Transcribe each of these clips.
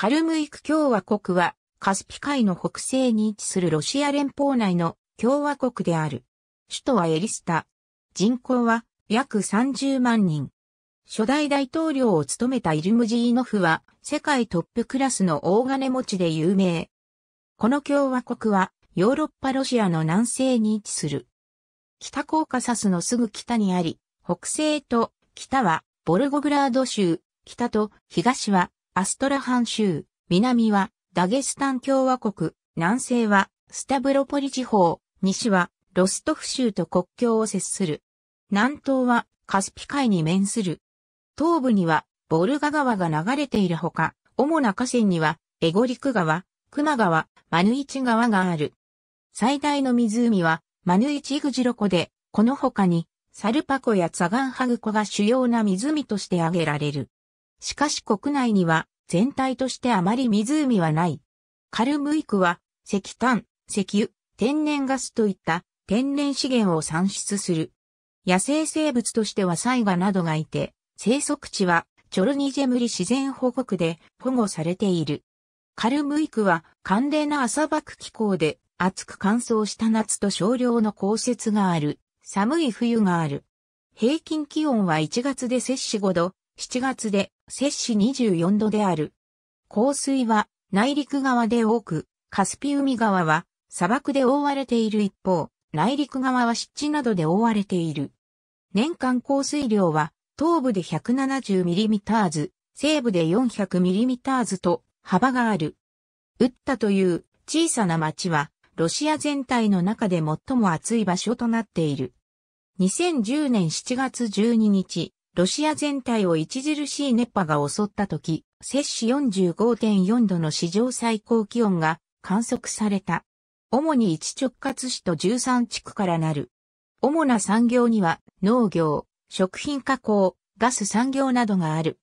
カルムイク共和国は、カスピ海の北西に位置するロシア連邦内の共和国である。首都はエリスタ。人口は約30万人。初代大統領を務めたイルムジーノフは世界トップクラスの大金持ちで有名。この共和国はヨーロッパロシアの南西に位置する。北コーカサスのすぐ北にあり、北西と北はボルゴグラード州、北と東はアストラハン州、南はダゲスタン共和国、南西はスタブロポリ地方、西はロストフ州と国境を接する。南東はカスピ海に面する。東部にはボルガ川が流れているほか、主な河川にはエゴリク川、クマ川、マヌイチ川がある。最大の湖はマヌイチグジロ湖で、この他にサルパ湖やザガンハグ湖が主要な湖として挙げられる。しかし国内には全体としてあまり湖はない。カルムイクは石炭、石油、天然ガスといった天然資源を産出する。野生生物としてはサイガなどがいて、生息地はチョルニジェムリ自然保護区で保護されている。カルムイクは寒冷な朝漠気候で暑く乾燥した夏と少量の降雪がある、寒い冬がある。平均気温は1月で摂氏5度、7月で摂氏24度である。降水は内陸側で多く、カスピ海側は砂漠で覆われている一方、内陸側は湿地などで覆われている。年間降水量は東部で 170mm、西部で 400mm と幅がある。ウッタという小さな町はロシア全体の中で最も暑い場所となっている。2010年7月12日、ロシア全体を著しい熱波が襲った時、摂氏45.4度の史上最高気温が観測された。主に一直轄市と13地区からなる。主な産業には農業、食品加工、ガス産業などがある。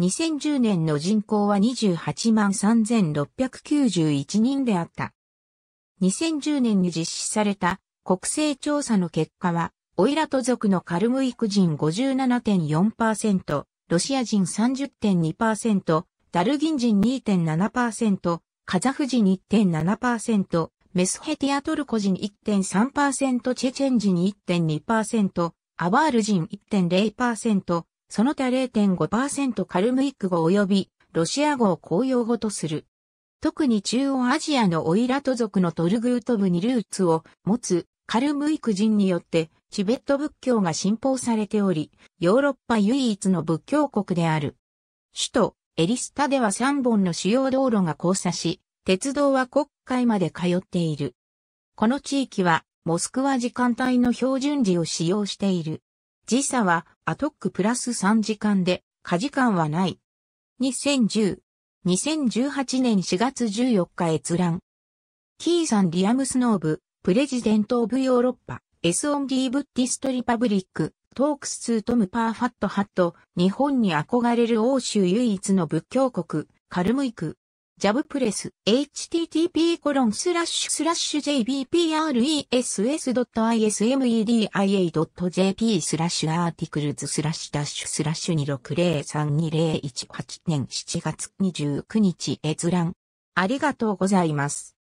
2010年の人口は28万3691人であった。2010年に実施された国勢調査の結果は、オイラト族のカルムイク人57.4%、ロシア人30.2%、ダルギン人2.7%、カザフ人1.7%、メスヘティアトルコ人1.3%、チェチェン人1.2%、アワール人1.0%、その他0.5%カルムイク語及びロシア語を公用語とする。特に中央アジアのオイラト族のトルグート部にルーツを持つカルムイク人によってチベット仏教が信奉されており、ヨーロッパ唯一の仏教国である。首都エリスタでは3本の主要道路が交差し、鉄道は国会まで通っている。この地域はモスクワ時間帯の標準時を使用している。時差はアトックプラス3時間で、過時間はない。2010、2018年4月14日閲覧。キーさんリアムスノーブ、プレジデント・オブ・ヨーロッパ、S・ オン・ディ・ブッディスト・リパブリック、トークス・ツー・トム・パー・ファット・ハット、日本に憧れる欧州唯一の仏教国、カルムイク。ジャブプレス、http jbpress.ismedia.jp スラッシュアーティクルズスラッシュダッシュスラッシュ2603201 8年7月29日閲覧。ありがとうございます。